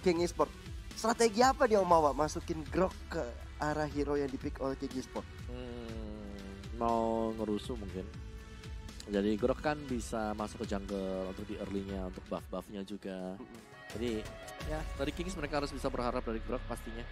King Strategi apa dia mau masukin grok ke arah hero yang dipick oleh King Hmm, mau ngerusuh mungkin. Jadi grok kan bisa masuk ke jungle untuk di early-nya, untuk buff-buffnya juga. Jadi ya dari Kings mereka harus bisa berharap dari grok pastinya.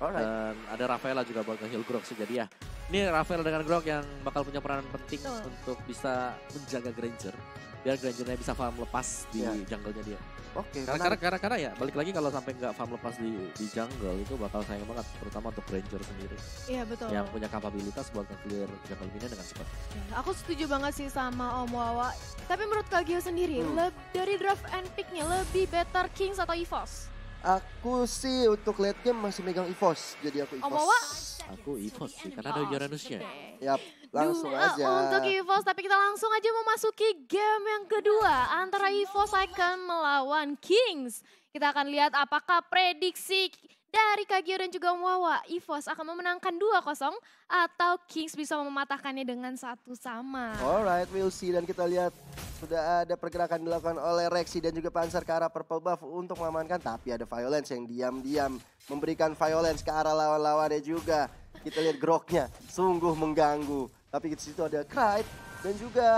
Alright. Dan ada Rafaela juga buat nge-heal Grok sih. Jadi ya, ini Rafaela dengan Grok yang bakal punya peranan penting oh. untuk bisa menjaga Granger biar Granger-nya bisa farm lepas di yeah. jungle-nya dia. Oke. Okay, karena, karena karena karena ya balik lagi kalau sampai nggak farm lepas di di jungle itu bakal sayang banget terutama untuk Granger sendiri. Iya yeah, betul. Yang punya kapabilitas buat nge-clear jungle minion dengan cepat. Yeah, aku setuju banget sih sama Om Wawa. Tapi menurut Kagio sendiri hmm. dari draft and pick picknya lebih better Kings atau EVOS? Aku sih untuk late game masih megang EVOS, jadi aku oh, EVOS. Aku EVOS sih, karena ada Uranusnya. Yap, langsung Dua aja. Untuk EVOS, tapi kita langsung aja memasuki game yang kedua. Antara EVOS akan melawan Kings. Kita akan lihat apakah prediksi dari Kagio dan juga Wawa, Evos akan memenangkan 2-0 atau Kings bisa mematahkannya dengan satu sama. Alright, we'll see dan kita lihat sudah ada pergerakan dilakukan oleh Rexy dan juga Panzer ke arah Purple Buff untuk mengamankan. Tapi ada Violence yang diam-diam memberikan Violence ke arah lawan-lawannya juga. Kita lihat groknya, sungguh mengganggu. Tapi di situ ada Kite dan juga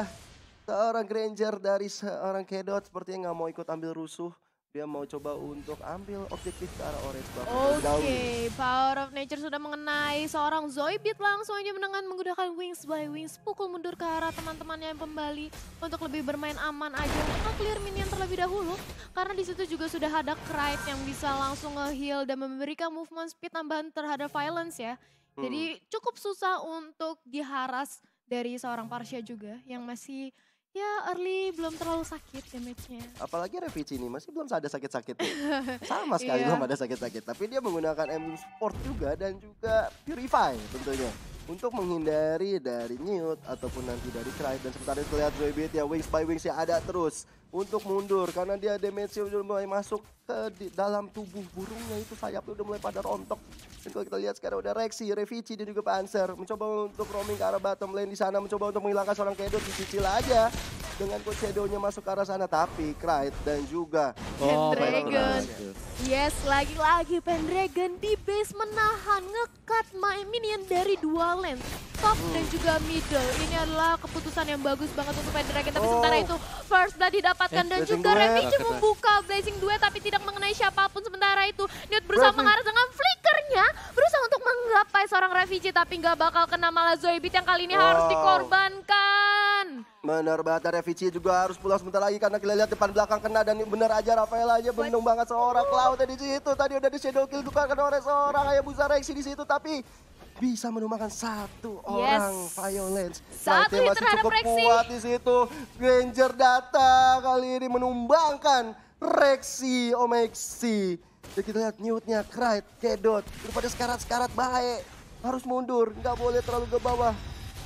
seorang Granger dari seorang Kedot yang nggak mau ikut ambil rusuh dia mau coba untuk ambil objektif ke arah orange buff. Oke, okay, Power of Nature sudah mengenai seorang Zoibit langsung aja menengan menggunakan Wings by Wings. Pukul mundur ke arah teman-temannya yang kembali untuk lebih bermain aman aja. Untuk clear minion terlebih dahulu. Karena di situ juga sudah ada Krite yang bisa langsung nge-heal dan memberikan movement speed tambahan terhadap Violence ya. Hmm. Jadi cukup susah untuk diharas dari seorang Parsia juga yang masih Ya early belum terlalu sakit damage-nya. Apalagi Revici ini masih belum ada sakit-sakit. Sama sekali yeah. belum ada sakit-sakit. Tapi dia menggunakan M Sport juga dan juga Purify tentunya. Untuk menghindari dari Newt ataupun nanti dari Cry. Dan sementara itu lihat beat ya wings by wings ya ada terus untuk mundur karena dia damage-nya udah mulai masuk ke di dalam tubuh burungnya itu sayapnya udah mulai pada rontok. Dan kalau kita lihat sekarang udah Rexy, Revici dan juga Panzer mencoba untuk roaming ke arah bottom lane di sana mencoba untuk menghilangkan seorang Kedo dicicil aja dengan Kocedonya masuk ke arah sana tapi Krait dan juga oh, Pendragon. Yes, lagi-lagi Pendragon di base menahan ngekat main minion dari dua lane top dan juga middle. Ini adalah keputusan yang bagus banget untuk Red Dragon. Tapi oh. sementara itu first blood didapatkan eh, dan juga Remichi membuka Blazing 2 tapi tidak mengenai siapapun. Sementara itu Newt berusaha mengarah dengan flickernya. Berusaha untuk menggapai seorang refugee tapi nggak bakal kena malah Zoibit yang kali ini wow. harus oh. dikorbankan. Benar banget, Revici juga harus pulang sebentar lagi karena kita lihat depan belakang kena dan benar aja Rafael aja bendung banget seorang Cloud di situ. Tadi udah di shadow kill kena oleh seorang Busa Rexy di situ tapi bisa menumbangkan satu yes. orang Violence. Satu hit masih cukup Rexy. kuat di situ. Granger datang kali ini menumbangkan Rexy Omexi. Dan kita lihat nyutnya Kraid, Kedot. Daripada sekarat-sekarat baik Harus mundur, nggak boleh terlalu ke bawah.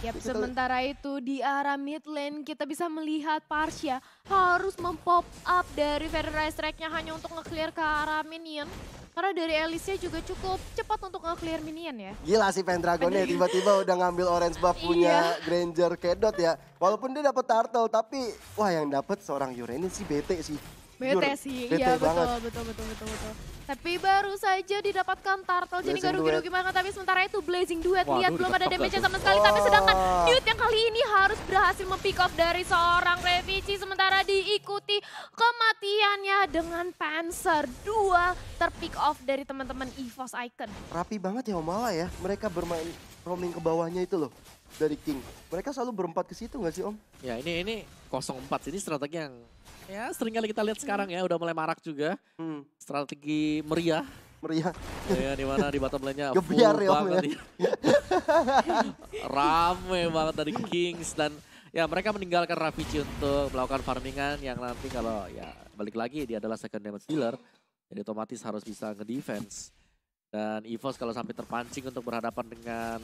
Yap, sementara itu di arah mid lane kita bisa melihat Parsha harus mempop up dari Federer Strike-nya hanya untuk nge-clear ke arah minion. Karena dari Elise juga cukup cepat untuk nge-clear minion ya. Gila sih Pendragonnya tiba-tiba udah ngambil orange buff iya. punya iya. Granger Kedot ya. Walaupun dia dapat turtle tapi wah yang dapat seorang Yurenin sih bete sih. Bete Yur, sih, bete iya betul, betul, betul, betul, betul. Tapi baru saja didapatkan turtle Blazing jadi gak rugi-rugi banget. Tapi sementara itu Blazing Duet lihat belum ada damage sama sekali. Tapi oh. sedangkan Duet yang kali ini harus berhasil mempick off dari seorang Revici. Sementara diikuti kematiannya dengan Panzer. Dua terpick off dari teman-teman EVOS Icon. Rapi banget ya Omala ya. Mereka bermain roaming ke bawahnya itu loh dari King. Mereka selalu berempat ke situ nggak sih Om? Ya ini ini 04 ini strategi yang ya sering kali kita lihat sekarang ya udah mulai marak juga. Hmm. Strategi meriah. Meriah. Ya di mana di bottom lane-nya ya, full ya, banget. Ya. Rame banget dari Kings dan ya mereka meninggalkan Ravici untuk melakukan farmingan yang nanti kalau ya balik lagi dia adalah second damage dealer jadi otomatis harus bisa nge-defense. Dan EVOS kalau sampai terpancing untuk berhadapan dengan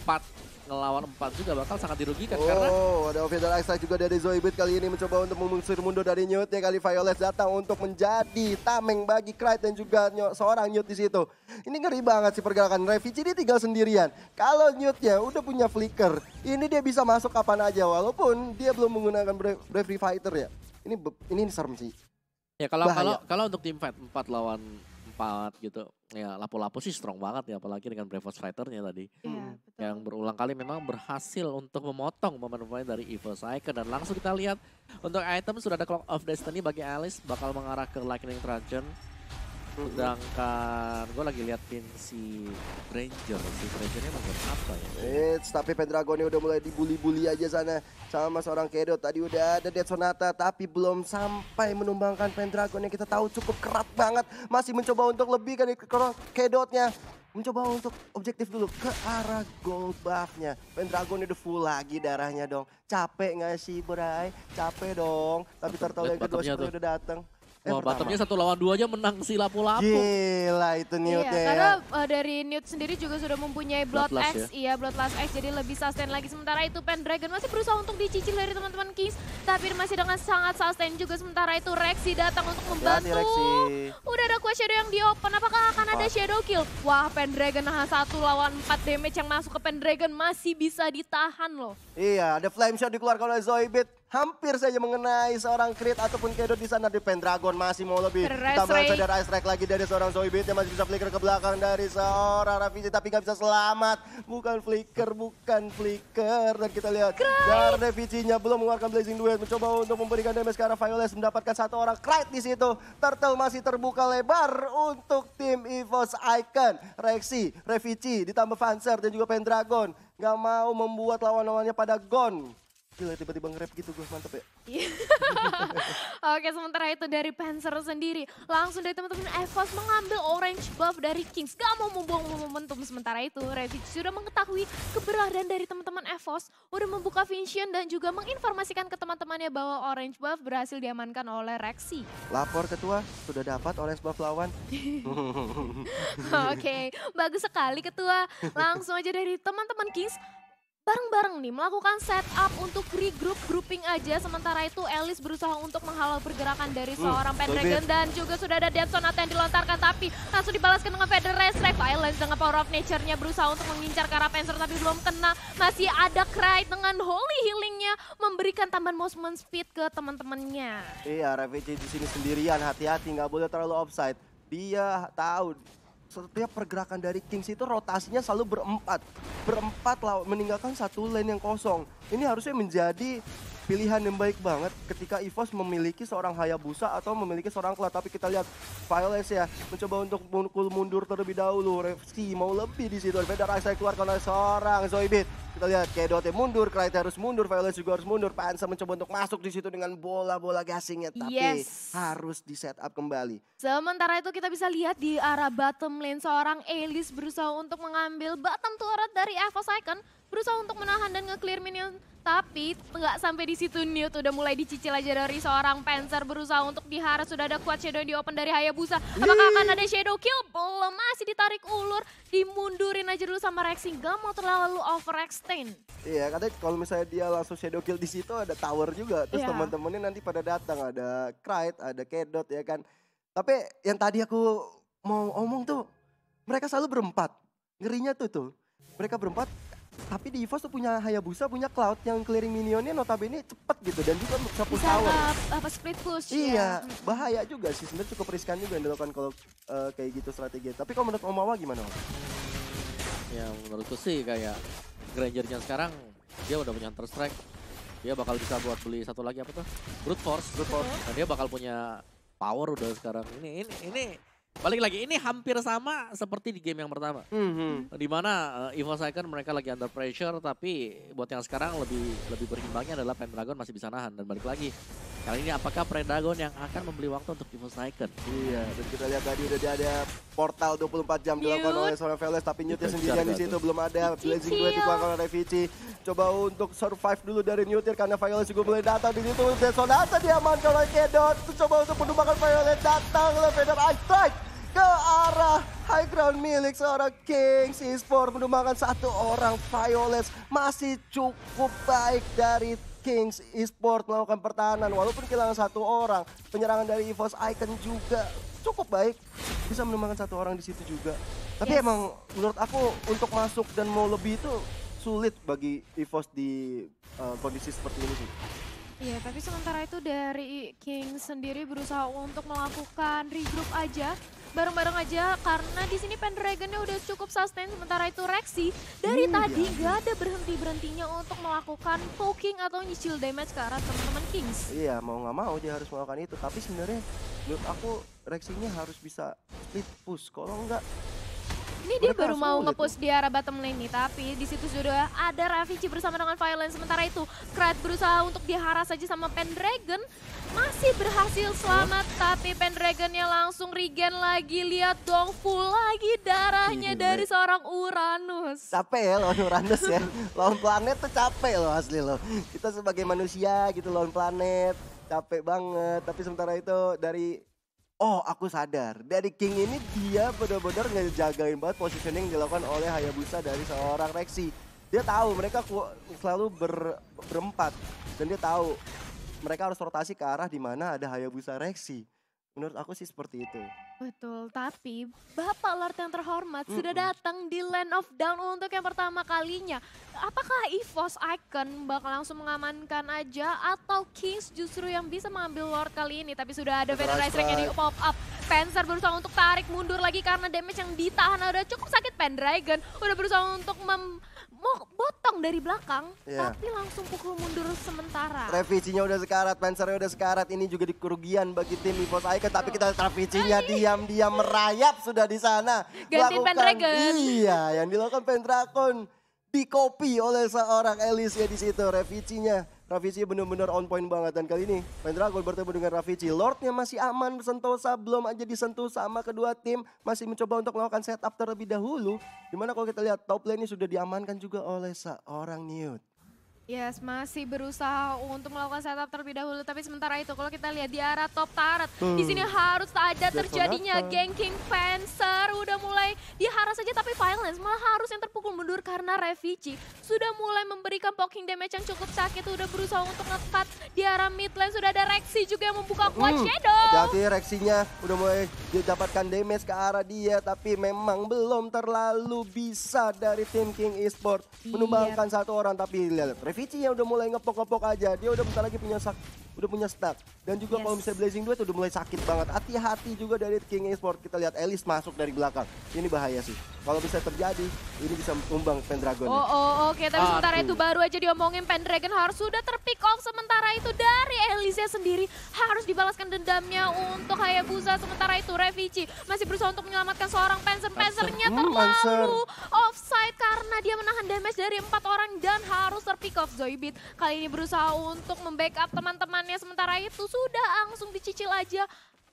empat 4 ngelawan 4 juga bakal sangat dirugikan oh, karena ada Ovidal Laksa juga dari Zoibit kali ini mencoba untuk mengusir mundur dari Newt ya kali Violet datang untuk menjadi tameng bagi Kraid dan juga Newt, seorang Newt di situ. Ini ngeri banget sih pergerakan Revici dia tinggal sendirian. Kalau Newt ya udah punya flicker, ini dia bisa masuk kapan aja walaupun dia belum menggunakan Brave, Fighter ya. Ini ini serem sih. Ya kalau kalau kalau untuk tim fight 4 lawan empat gitu. Ya lapo-lapo sih strong banget ya apalagi dengan Bravos Fighternya tadi. Yeah, hmm. betul. Yang berulang kali memang berhasil untuk memotong momen pemain dari Evil Psycho Dan langsung kita lihat untuk item sudah ada Clock of Destiny bagi Alice bakal mengarah ke Lightning Truncheon. Sedangkan gue lagi lihat si Ranger, si Rangernya mau apa ya? Eits, tapi Pendragon-nya udah mulai dibully-bully aja sana sama seorang Kedo. Tadi udah ada Dead Sonata tapi belum sampai menumbangkan Pendragon yang kita tahu cukup kerat banget. Masih mencoba untuk lebih kan Kedotnya mencoba untuk objektif dulu ke arah buff buffnya. Pendragon udah full lagi darahnya dong. Capek gak sih Bray? Capek dong. Tapi tertolong yang kedua sudah datang. Wah, pertama. bottomnya satu lawan dua aja menang si lapu-lapu. Gila itu Newt iya, ya. Karena uh, dari Newt sendiri juga sudah mempunyai Blood, Blood X. Ya? Iya, Blood Last X jadi lebih sustain lagi. Sementara itu Pendragon masih berusaha untuk dicicil dari teman-teman Kings. Tapi masih dengan sangat sustain juga. Sementara itu Rexy datang untuk membantu. Ya, Udah ada Quest Shadow yang di open. Apakah akan ada Shadow Kill? Wah, Pendragon nah satu lawan empat damage yang masuk ke Pendragon masih bisa ditahan loh. Iya, ada Flame Shot dikeluarkan oleh Zoibit hampir saja mengenai seorang crit ataupun kedot di sana di Pendragon masih mau lebih tambahan saja dari Ice lagi dari seorang Zoe Beat yang masih bisa flicker ke belakang dari seorang Rafizi tapi nggak bisa selamat bukan flicker bukan flicker dan kita lihat dari Rafizi-nya belum mengeluarkan Blazing Duet mencoba untuk memberikan damage karena Violet mendapatkan satu orang crit di situ Turtle masih terbuka lebar untuk tim EVOS Icon Rexy, Revici ditambah Fancer dan juga Pendragon nggak mau membuat lawan-lawannya pada gone Gila tiba-tiba nge-rap gitu gue mantep ya. Iya. Oke sementara itu dari Panzer sendiri. Langsung dari teman-teman Evos mengambil orange buff dari Kings. Gak mau membuang momentum sementara itu. Revit sudah mengetahui keberadaan dari teman-teman Evos. Udah membuka Vincian dan juga menginformasikan ke teman-temannya bahwa orange buff berhasil diamankan oleh Rexy. Lapor ketua sudah dapat orange buff lawan. Oke okay, bagus sekali ketua. Langsung aja dari teman-teman Kings bareng-bareng nih melakukan setup untuk regroup grouping aja. Sementara itu Elise berusaha untuk menghalau pergerakan dari hmm, seorang uh, Pendragon dan juga sudah ada Dead Sonata yang dilontarkan tapi langsung dibalaskan dengan Feather Restrike. Violence dengan Power of Nature-nya berusaha untuk mengincar ke arah tapi belum kena. Masih ada Cry dengan Holy Healing-nya memberikan tambahan movement speed ke teman-temannya. Iya, Ravage di sini sendirian hati-hati nggak boleh terlalu offside. Dia tahu setiap pergerakan dari Kings itu rotasinya selalu berempat. Berempat lah meninggalkan satu lane yang kosong. Ini harusnya menjadi pilihan yang baik banget ketika EVOS memiliki seorang Hayabusa atau memiliki seorang Cloud. Tapi kita lihat Fireless ya mencoba untuk mukul mundur terlebih dahulu. Refski mau lebih di situ. Beda Raisa keluar karena seorang Zoibit. Kita lihat Kedote mundur, Kraite harus mundur, Violet juga harus mundur. Pansa mencoba untuk masuk di situ dengan bola-bola gasingnya. Tapi yes. harus di set up kembali. Sementara itu kita bisa lihat di arah bottom lane seorang Elise berusaha untuk mengambil bottom turret dari Evo Icon. Berusaha untuk menahan dan nge-clear minion tapi nggak sampai di situ Newt udah mulai dicicil aja dari seorang Panzer berusaha untuk diharas. Sudah ada kuat shadow di open dari Hayabusa. Apakah akan ada shadow kill? Belum masih ditarik ulur. Dimundurin aja dulu sama Rexing. Gak mau terlalu overextend. Iya katanya kalau misalnya dia langsung shadow kill di situ ada tower juga. Terus yeah. teman-temannya nanti pada datang. Ada Kraid, ada Kedot ya kan. Tapi yang tadi aku mau omong tuh mereka selalu berempat. Ngerinya tuh tuh. Mereka berempat tapi di EVOS tuh punya Hayabusa, punya Cloud yang clearing minionnya notabene cepet gitu dan juga bisa push bisa, Uh, split push Iya, ya. bahaya juga sih sebenarnya cukup riskan juga yang dilakukan kalau uh, kayak gitu strategi. Tapi kalau menurut Omawa gimana? Ya menurutku sih kayak Granger-nya sekarang dia udah punya Hunter Strike. Dia bakal bisa buat beli satu lagi apa tuh? Brute Force. Brute Force. Dan dia bakal punya power udah sekarang. Ini ini ini Balik lagi, ini hampir sama seperti di game yang pertama. Mm-hmm. Dimana uh, eh, Evo Second mereka lagi under pressure, tapi buat yang sekarang lebih lebih berimbangnya adalah Pendragon masih bisa nahan. Dan balik lagi, Kali ini apakah Predagon yang akan membeli waktu untuk Evil Striker? Iya, dan kita lihat tadi udah ada portal 24 jam dilakukan oleh seorang Veles, tapi Newtnya iya, sendirian di iya, iya. situ belum ada. Blazing Blade ya. dikeluarkan oleh Vici. Coba untuk survive dulu dari Newtir karena Violet juga mulai datang di situ. Dan Sonata diamankan oleh Kedot. Coba untuk menumbangkan Violet datang oleh Vader Ice Strike ke arah high ground milik seorang Kings Esports menumbangkan satu orang Violet masih cukup baik dari Kings Esport melakukan pertahanan walaupun kehilangan satu orang. Penyerangan dari EVOS Icon juga cukup baik. Bisa menemukan satu orang di situ juga. Tapi yes. emang menurut aku untuk masuk dan mau lebih itu sulit bagi EVOS di uh, kondisi seperti ini sih. Iya, tapi sementara itu dari King sendiri berusaha untuk melakukan regroup aja bareng-bareng aja karena di sini Pendragonnya udah cukup sustain sementara itu Rexy dari hmm, tadi gak ada berhenti berhentinya untuk melakukan poking atau nyicil damage ke arah teman-teman Kings. Iya mau nggak mau dia harus melakukan itu tapi sebenarnya menurut aku reaksinya harus bisa split push kalau enggak ini dia baru mau nge-push di arah bottom lane nih, tapi di situ sudah ada Ravici bersama dengan Violent. Sementara itu, Krat berusaha untuk diharas saja sama Pendragon. Masih berhasil selamat, oh. tapi Pendragonnya langsung regen lagi. Lihat dong, full lagi darahnya dari seorang Uranus. Capek ya lawan Uranus ya. lawan planet tuh capek loh asli loh. Kita sebagai manusia gitu lawan planet, capek banget. Tapi sementara itu dari oh aku sadar dari King ini dia benar-benar ngejagain banget positioning yang dilakukan oleh Hayabusa dari seorang Rexy. Dia tahu mereka selalu ber, berempat dan dia tahu mereka harus rotasi ke arah dimana ada Hayabusa Rexy. Menurut aku sih seperti itu. Betul, tapi Bapak Lord yang terhormat mm -hmm. sudah datang di Land of Down untuk yang pertama kalinya. Apakah EVOS Icon bakal langsung mengamankan aja atau Kings justru yang bisa mengambil Lord kali ini? Tapi sudah ada Veteran Ring yang pop up. Panzer berusaha untuk tarik mundur lagi karena damage yang ditahan udah cukup sakit. Pendragon udah berusaha untuk mem mau botong dari belakang, yeah. tapi langsung pukul mundur sementara. Revisinya udah sekarat, pansernya udah sekarat. Ini juga di kerugian bagi tim Evos Icon. Tapi kita revisinya diam-diam merayap sudah di sana. Ganti Pendragon. Iya, yang dilakukan Pendragon dikopi oleh seorang Elis ya di situ revisinya Ravici benar-benar on point banget dan kali ini Pendragon bertemu dengan Ravici. Lordnya masih aman Sentosa belum aja disentuh sama kedua tim masih mencoba untuk melakukan setup terlebih dahulu. Dimana kalau kita lihat top lane ini sudah diamankan juga oleh seorang Newt. Yes, masih berusaha untuk melakukan setup terlebih dahulu. Tapi sementara itu, kalau kita lihat di arah top turret, di sini harus saja terjadinya ganking Fencer. Udah mulai diharas saja, tapi Violence malah harus yang terpukul mundur karena Revici sudah mulai memberikan poking damage yang cukup sakit. Udah berusaha untuk ngekat di arah mid lane. Sudah ada Rexy juga yang membuka kuat hmm. Shadow. Jadi Rexy-nya udah mulai didapatkan damage ke arah dia, tapi memang belum terlalu bisa dari tim King Esport. Iya. Menumbangkan iya. satu orang, tapi lihat Vici yang udah mulai ngepok-ngepok aja. Dia udah bentar lagi punya sak udah punya stack. Dan juga yes. kalau misalnya Blazing Duet udah mulai sakit banget. Hati-hati juga dari King esports Kita lihat Elis masuk dari belakang. Ini bahaya sih. Kalau bisa terjadi, ini bisa tumbang Pendragon. Oh, oh oke. Okay. Tapi sementara itu baru aja diomongin Pendragon harus sudah terpick off. Sementara itu dari elisnya sendiri harus dibalaskan dendamnya untuk Hayabusa. Sementara itu Revici masih berusaha untuk menyelamatkan seorang Panzer. Panzernya hmm, terlalu offside karena dia menahan damage dari empat orang dan harus terpick off. Zoibit kali ini berusaha untuk membackup teman-teman makanannya sementara itu sudah langsung dicicil aja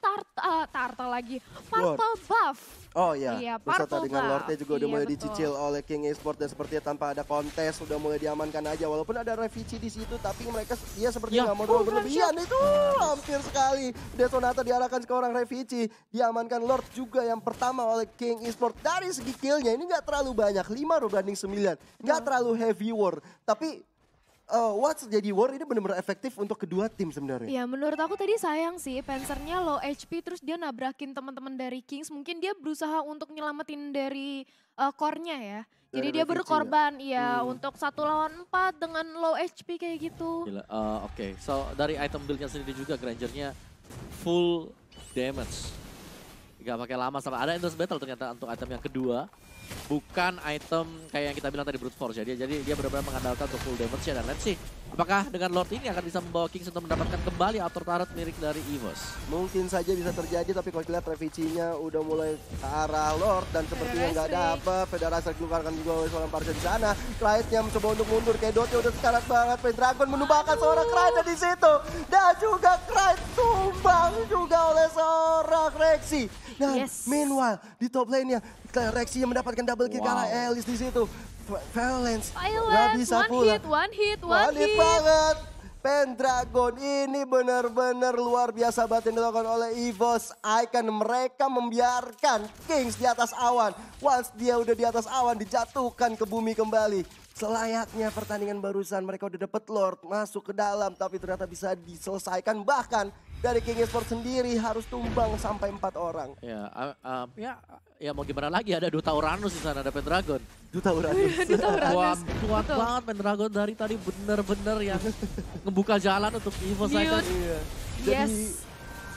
tarta uh, eh, tarta lagi. Purple buff. Oh iya. Iya, dengan lordnya juga udah iya, mulai betul. dicicil oleh King Esport dan sepertinya tanpa ada kontes sudah mulai diamankan aja walaupun ada Revici di situ tapi mereka ya seperti nggak ya. mau oh, berlebihan iya. itu hampir sekali. detonator diarahkan ke orang Revici, diamankan Lord juga yang pertama oleh King Esport dari segi killnya ini nggak terlalu banyak 5 berbanding sembilan nggak iya. terlalu heavy war tapi uh, eh, Watts jadi Ward ini benar-benar efektif untuk kedua tim sebenarnya. Ya menurut aku tadi sayang sih pensernya low HP terus dia nabrakin teman-teman dari Kings. Mungkin dia berusaha untuk nyelamatin dari uh, core-nya ya. Jadi dia ya. berkorban ya, ya hmm. untuk satu lawan empat dengan low HP kayak gitu. uh, oke. Okay. So dari item build-nya sendiri juga Granger-nya full damage nggak pakai lama sama ada endless battle ternyata untuk item yang kedua. Bukan item kayak yang kita bilang tadi brute force ya. Dia, jadi dia benar-benar mengandalkan untuk full damage ya dan let's see apakah dengan Lord ini akan bisa membawa Kings untuk mendapatkan kembali outer turret mirip dari Evos. Mungkin saja bisa terjadi tapi kalau kita lihat revisinya udah mulai ke arah Lord dan sepertinya nggak ada apa. Federasi dikeluarkan juga oleh seorang parser di sana. Clyde yang mencoba untuk mundur kayak Dotnya udah sekarat banget. Pendragon menumbangkan seorang Clyde di situ dan juga Clyde tumbang juga oleh seorang Rexy. Dan nah, yes. meanwhile di top lane-nya Rexy yang mendapatkan double kill wow. karena Alice di situ. Valence nggak bisa one pula. Hit, one hit, one, one hit. hit banget. Pendragon ini benar-benar luar biasa batin dilakukan oleh EVOS Icon. Mereka membiarkan Kings di atas awan. Once dia udah di atas awan, dijatuhkan ke bumi kembali. Selayaknya pertandingan barusan mereka udah dapet Lord masuk ke dalam tapi ternyata bisa diselesaikan bahkan dari King Esports sendiri harus tumbang sampai empat orang. Ya, uh, uh, ya, ya mau gimana lagi ada Duta Uranus di sana ada Pendragon. Duta Uranus. Duta Uranus. Wah, kuat Betul. banget Pendragon dari tadi bener-bener yang ngebuka jalan untuk Evo Cycle. Iya. Jadi, yes.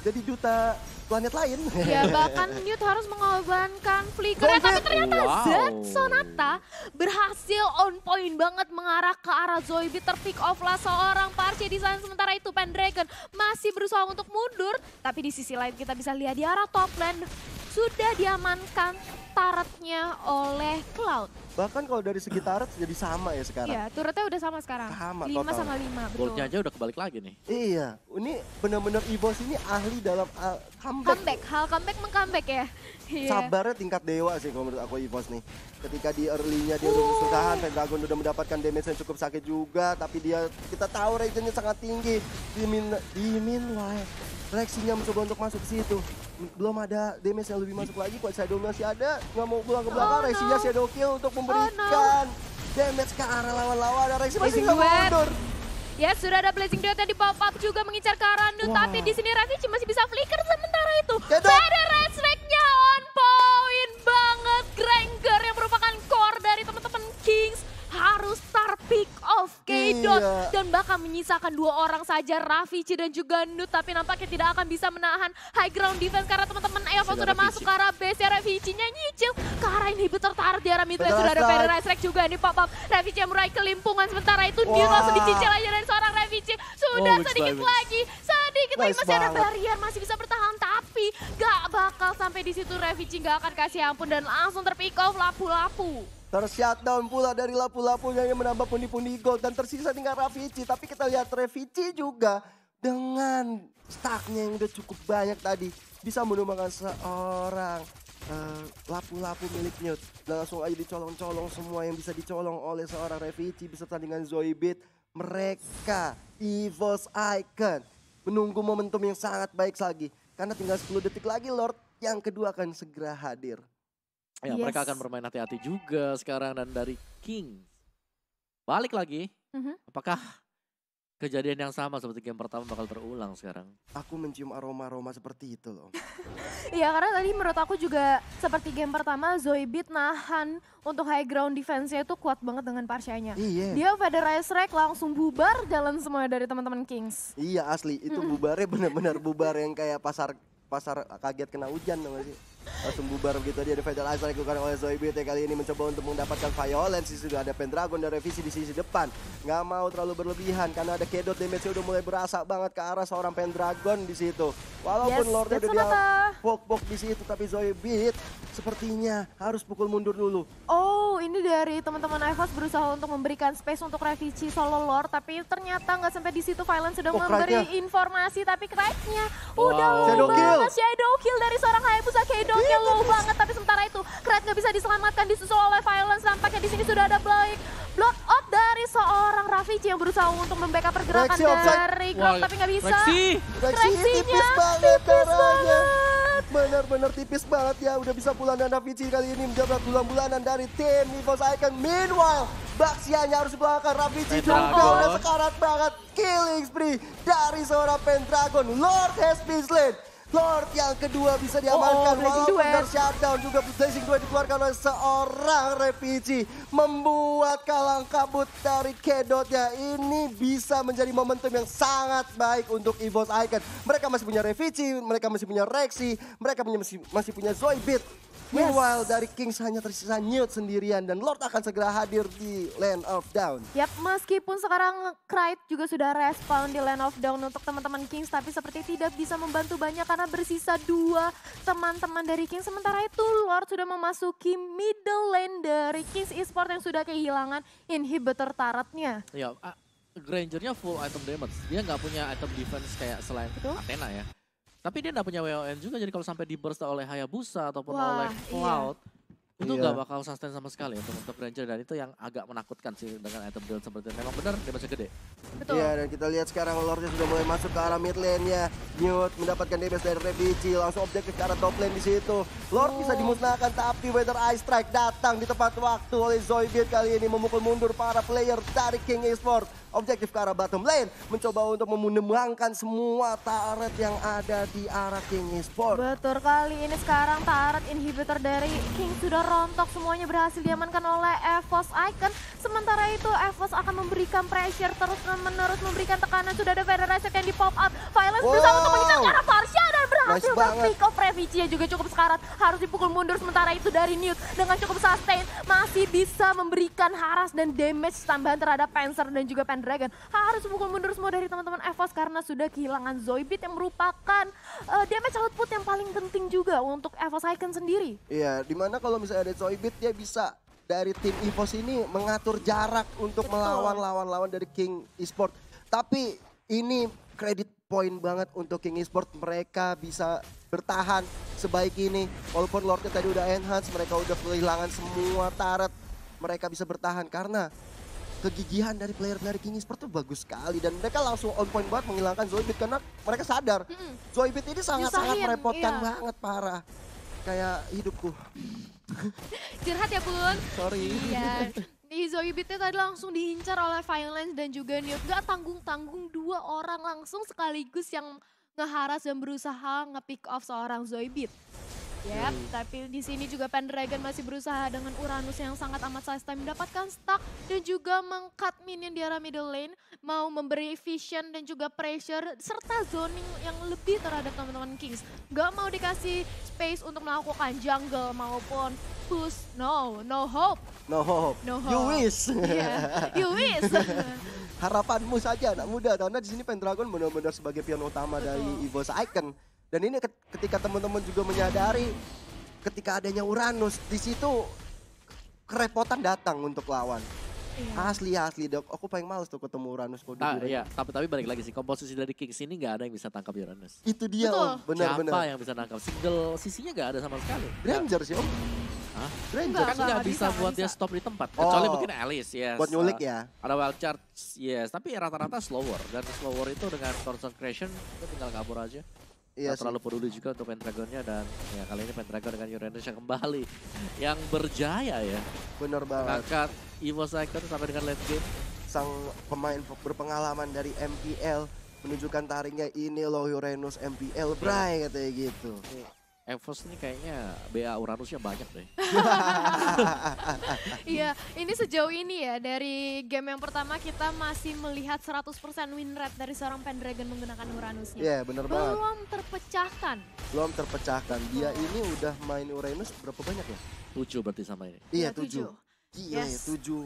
jadi Duta planet lain. Ya bahkan Newt harus mengorbankan flicker. Ya, tapi ternyata wow. Zed Sonata berhasil on point banget mengarah ke arah Zoibit. terpick off lah seorang Parche di sana. Sementara itu Pendragon masih berusaha untuk mundur. Tapi di sisi lain kita bisa lihat di arah top lane sudah diamankan taratnya oleh Cloud. Bahkan kalau dari segi turret jadi sama ya sekarang. Iya, turretnya udah sama sekarang. Sama, 5 total. sama lima betul. Goldnya aja udah kebalik lagi nih. Iya, ini benar-benar Evos ini ahli dalam uh, comeback. Comeback, hal comeback meng-comeback ya. yeah. Sabarnya tingkat dewa sih kalau menurut aku Evos nih. Ketika di early-nya dia udah bertahan tahan, Pentagon udah mendapatkan damage yang cukup sakit juga. Tapi dia, kita tahu regionnya sangat tinggi. Di, min, di meanwhile, Lexinya mencoba untuk masuk ke situ. Belum ada damage yang lebih masuk lagi. Kuat Shadow masih ada. Nggak mau pulang ke belakang. Oh, Lexinya no. Shadow kill untuk memberikan oh, no. damage ke arah lawan-lawan. Lexi masih nggak mundur. Ya, sudah ada Blazing Duet yang di pop up juga mengincar ke arah Nude, tapi di sini cuma masih bisa flicker sementara itu. Ada Red on point banget. Granger yang merupakan core dari teman-teman Kings harus star pick off k Iya. Dan bahkan menyisakan dua orang saja, C dan juga Nut. Tapi nampaknya tidak akan bisa menahan high ground defense karena teman-teman Eva sudah sudah masuk ke arah base. Ya Rafici-nya nyicil ke arah inhibitor taruh di arah midway. Sudah ada Federer Strike juga nih pop-up. Rafici yang meraih kelimpungan sementara itu. Dia langsung dicicil aja dari seorang C Sudah oh, sedikit lagi, sedikit lagi masih banget. ada barrier, masih bisa bertahan. Tapi gak bakal sampai di situ C gak akan kasih ampun dan langsung terpick off lapu-lapu. Tershutdown pula dari lapu lapu yang menambah pundi-pundi gol. Dan tersisa tinggal Rafici. Tapi kita lihat Rafici juga dengan staknya yang udah cukup banyak tadi. Bisa menumbangkan seorang eh, lapu-lapu uh, milik Newt. Dan langsung aja dicolong-colong semua yang bisa dicolong oleh seorang Rafici beserta dengan Zoibit. Mereka Evil's Icon menunggu momentum yang sangat baik lagi. Karena tinggal 10 detik lagi Lord yang kedua akan segera hadir. Ya, yes. mereka akan bermain hati-hati juga sekarang dan dari Kings. Balik lagi. Mm-hmm. Apakah kejadian yang sama seperti game pertama bakal terulang sekarang? Aku mencium aroma-aroma seperti itu loh. Iya, karena tadi menurut aku juga seperti game pertama Zoibit nahan untuk high ground defense-nya itu kuat banget dengan parsianya. Iya. Dia Federize Rack langsung bubar jalan semua dari teman-teman Kings. Iya, asli. Itu bubar ya bubarnya benar-benar bubar yang kayak pasar pasar kaget kena hujan dong sih langsung bubar begitu dia ada Fatal Ice dilakukan oleh Zoibite kali ini mencoba untuk mendapatkan violence di sudah ada Pendragon dan revisi di sisi depan nggak mau terlalu berlebihan karena ada kedot damage udah mulai berasa banget ke arah seorang Pendragon di situ walaupun yes, Lordnya udah dia pok-pok di situ tapi Zoe beat sepertinya harus pukul mundur dulu oh ini dari teman-teman Ivos berusaha untuk memberikan space untuk revisi solo Lord tapi ternyata nggak sampai di situ violence sudah oh, memberi informasi tapi cracknya udah wow. shadow kill. shadow kill dari seorang Hayabusa Kedot cooldownnya low banget. Tapi sementara itu, Kret nggak bisa diselamatkan, disusul oleh Violence. Nampaknya di sini sudah ada Blake. Block up dari seorang Rafici yang berusaha untuk membackup pergerakan Rexy, dari Grok, tapi nggak bisa. Rexy, tipis banget bener-bener Benar-benar tipis banget ya. Udah bisa pulang dan Rafici kali ini menjabat bulan-bulanan dari tim Nivos Icon. Meanwhile, Baksianya harus belakang Rafici juga udah sekarat banget. Killing spree dari seorang Pendragon, Lord Hespis Lord yang kedua bisa diamankan. Oh, oh, Walaupun kan shutdown juga blazing dua dikeluarkan oleh seorang refugee. Membuat kalang kabut dari kedotnya. Ini bisa menjadi momentum yang sangat baik untuk Evos Icon. Mereka masih punya refugee, mereka masih punya Rexy, mereka masih, masih punya Zoibit. Yes. dari Kings hanya tersisa Newt sendirian dan Lord akan segera hadir di Land of Down. Yap, meskipun sekarang Kraid juga sudah respawn di Land of Down untuk teman-teman Kings tapi seperti tidak bisa membantu banyak karena bersisa dua teman-teman dari Kings. Sementara itu Lord sudah memasuki middle lane dari Kings Esports yang sudah kehilangan inhibitor turretnya. Iya, ah, Granger-nya full item damage. Dia nggak punya item defense kayak selain Betul? Athena ya. Tapi dia nggak punya WON juga, jadi kalau sampai burst oleh Hayabusa ataupun Wah, oleh iya. Cloud, iya. itu iya. gak bakal sustain sama sekali untuk untuk Ranger dan itu yang agak menakutkan sih dengan item build seperti itu. Memang benar dia masih gede. Betul. Iya dan kita lihat sekarang Lordnya sudah mulai masuk ke arah mid lane-nya. Newt mendapatkan damage dari Revici, langsung objek ke arah top lane di situ. Lord oh. bisa dimusnahkan tapi Weather Ice Strike datang di tepat waktu oleh Zoibit kali ini memukul mundur para player dari King Esports objektif ke arah bottom lane. Mencoba untuk memenembangkan semua turret yang ada di arah King Esports. Betul kali ini sekarang turret inhibitor dari King sudah rontok. Semuanya berhasil diamankan oleh EVOS Icon. Sementara itu EVOS akan memberikan pressure terus menerus memberikan tekanan. Sudah ada Federation yang di pop up. Violence wow. bersama untuk menghilangkan ke arah Farsha dan berhasil nice pick off yang juga cukup sekarat. Harus dipukul mundur sementara itu dari Newt dengan cukup sustain. Masih bisa memberikan haras dan damage tambahan terhadap Panzer dan juga Dragon harus memukul mundur semua dari teman-teman Evos karena sudah kehilangan Zoibit yang merupakan uh, damage output yang paling penting juga untuk Evos Icon sendiri. Iya, dimana kalau misalnya ada Zoibit dia bisa dari tim EVOS ini mengatur jarak untuk melawan lawan-lawan dari King Esports. Tapi ini kredit poin banget untuk King Esports Mereka bisa bertahan sebaik ini. Walaupun Lordnya tadi udah enhance, mereka udah kehilangan semua taret Mereka bisa bertahan karena kegigihan dari player-player King Esports itu bagus sekali dan mereka langsung on point banget menghilangkan Zoibit karena mereka sadar mm -mm. Zoibit ini sangat-sangat merepotkan iya. banget parah kayak hidupku curhat ya bun sorry iya Zoibitnya tadi langsung diincar oleh Violence dan juga newt Gak tanggung-tanggung dua orang langsung sekaligus yang ngeharas dan berusaha nge-pick off seorang Zoibit. Yep, hmm. tapi di sini juga Pendragon masih berusaha dengan Uranus yang sangat amat sistem mendapatkan stuck dan juga mengcut minion di arah middle lane, mau memberi vision dan juga pressure serta zoning yang lebih terhadap teman-teman Kings. Gak mau dikasih space untuk melakukan jungle maupun push. No, no hope. No hope. No hope. Iya, you wish. Yeah, you wish. Harapanmu saja anak muda karena di sini Pendragon benar-benar sebagai pion utama Betul. dari Evo's Icon dan ini ketika teman-teman juga menyadari ketika adanya Uranus di situ kerepotan datang untuk lawan. Iya. Asli asli dok, aku paling males tuh ketemu Uranus kok. Nah, iya, tapi tapi balik lagi sih komposisi dari Kings ini nggak ada yang bisa tangkap Uranus. Itu dia Betul. om, benar Siapa benar. Siapa yang bisa tangkap single sisinya nggak ada sama sekali. Ranger sih om. Hah? Ranger kan nggak bisa, bisa buat bisa. dia stop di tempat. Oh. Kecuali mungkin Alice yes. Buat nyulik ya. Uh, ada wild charge yes, tapi rata-rata slower dan slower itu dengan concentration itu tinggal kabur aja. Iya terlalu peduli juga untuk Pentagonnya dan ya kali ini Pentagon dengan Uranus yang kembali yang berjaya ya. Bener banget. Angkat Evo Cycle sampai dengan late game. Sang pemain berpengalaman dari MPL menunjukkan taringnya ini loh Uranus MPL iya. Bray katanya gitu. Nih. Iya. Evos ini kayaknya BA Uranusnya banyak deh. Iya, ini sejauh ini ya dari game yang pertama kita masih melihat 100% win rate dari seorang Pendragon menggunakan Uranusnya. Iya, yeah, benar banget. Belum terpecahkan. Belum terpecahkan. Dia ini udah main Uranus berapa banyak ya? 7 berarti sama ini. Iya, 7. Iya tujuh. Tujuh.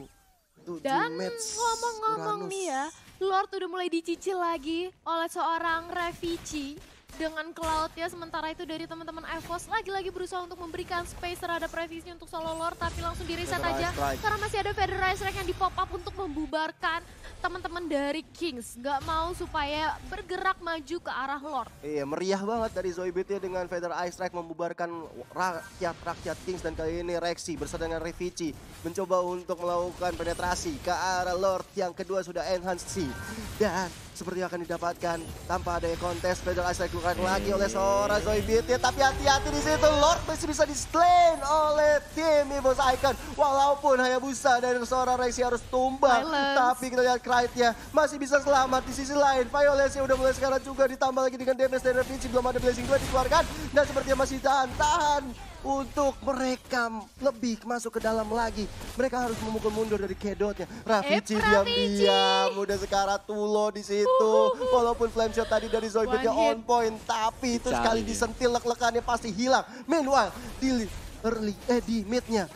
7. Iya, Dan ngomong-ngomong nih ya, Lord udah mulai dicicil lagi oleh seorang Revici dengan Cloud ya. Sementara itu dari teman-teman EVOS lagi-lagi berusaha untuk memberikan space terhadap revisinya untuk solo lord tapi langsung direset aja strike. karena masih ada Federal Strike yang di pop up untuk membubarkan teman-teman dari Kings. Gak mau supaya bergerak maju ke arah lord. Iya meriah banget dari Zoibit ya dengan Ice Strike membubarkan rakyat-rakyat Kings dan kali ini Rexy bersama dengan Revici mencoba untuk melakukan penetrasi ke arah lord yang kedua sudah enhanced sih dan seperti akan didapatkan tanpa adanya kontes pedal ice dilakukan lagi oleh seorang Zoibit tapi hati-hati di situ Lord masih bisa di slain oleh tim Evos Icon walaupun Hayabusa dan seorang Rexy harus tumbang Violence. tapi kita lihat krait masih bisa selamat di sisi lain yang udah mulai sekarang juga ditambah lagi dengan damage dari Vinci belum ada blessing 2 dikeluarkan dan sepertinya masih tahan tahan untuk mereka lebih masuk ke dalam lagi. Mereka harus memukul mundur dari kedotnya. Rafici eh, diam-diam, udah sekarat tulo di situ. Walaupun flame shot tadi dari Zoibetnya on point, tapi itu sekali disentil lek-lekannya pasti hilang. Meanwhile, di early, eh di midnya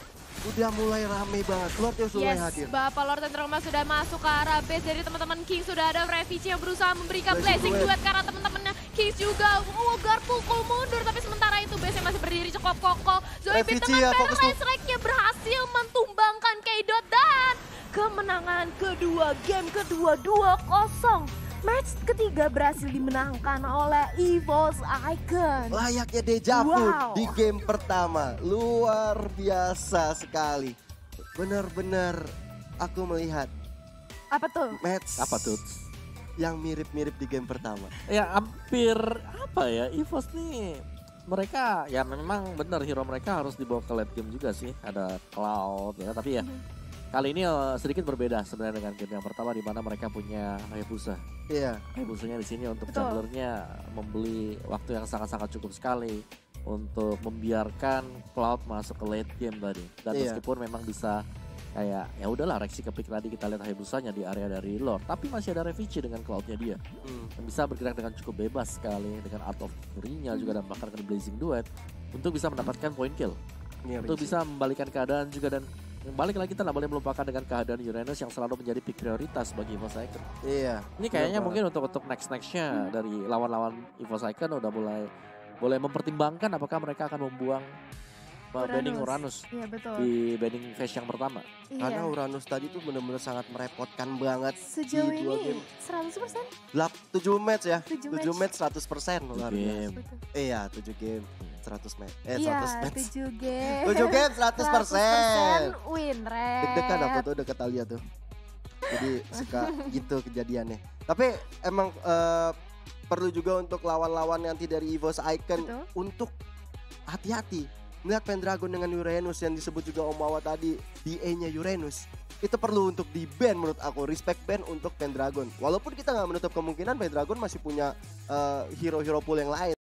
Udah mulai rame banget, Lord yang sudah yes, hadir. Bapak Lord Tentroma sudah masuk ke arah base dari teman-teman King. Sudah ada Revici yang berusaha memberikan blessing duet karena teman-teman Kiss juga. Oh, pukul mundur. Tapi sementara itu base masih berdiri cukup kokoh. Zoe Beat teman Paradise Strike-nya berhasil mentumbangkan K-Dot dan kemenangan kedua game kedua 2-0. Match ketiga berhasil dimenangkan oleh EVOS Icon. Layaknya deja vu wow. di game pertama. Luar biasa sekali. Benar-benar aku melihat. Apa tuh? Match. Apa tuh? yang mirip-mirip di game pertama. Ya hampir apa ya EVOS nih mereka ya memang benar hero mereka harus dibawa ke late game juga sih ada Cloud ya tapi ya hmm. kali ini uh, sedikit berbeda sebenarnya dengan game yang pertama di mana mereka punya Hayabusa. Iya. Hayabusanya di sini untuk jungler nya membeli waktu yang sangat-sangat cukup sekali untuk membiarkan Cloud masuk ke late game tadi dan iya. meskipun memang bisa kayak ya udahlah reaksi kepik tadi kita lihat Hayabusanya di area dari Lord tapi masih ada Revici dengan cloudnya dia hmm. yang bisa bergerak dengan cukup bebas sekali dengan Art of fury hmm. juga dan bahkan dengan Blazing Duet untuk bisa mendapatkan point kill ya, untuk bisa membalikan keadaan juga dan balik lagi kita tidak boleh melupakan dengan keadaan Uranus yang selalu menjadi pick prioritas bagi Evo Iya. Ini iya, kayaknya iya mungkin untuk untuk next nextnya hmm. dari lawan-lawan Evo udah mulai boleh mempertimbangkan apakah mereka akan membuang Uranus. Banding Uranus. Iya betul. Di banding phase yang pertama. Iya. Karena Uranus tadi tuh benar-benar sangat merepotkan banget. Sejauh di dua ini game. 100%. Lap, 7 match ya. 7, 7 match. match 100% luar game. Iya, 7 game. 100 match. Eh, iya, 100 match. 7 game. 7 game 100%. 100% win rate. Deg-degan aku tuh deket Alia tuh. Jadi suka gitu kejadiannya. Tapi emang uh, perlu juga untuk lawan-lawan nanti dari EVOS Icon Betul. untuk hati-hati melihat Pendragon dengan Uranus yang disebut juga Omawa tadi, DA-nya Uranus. Itu perlu untuk di ban menurut aku, respect ban untuk Pendragon. Walaupun kita nggak menutup kemungkinan Pendragon masih punya uh, eh, hero -hero pool yang lain.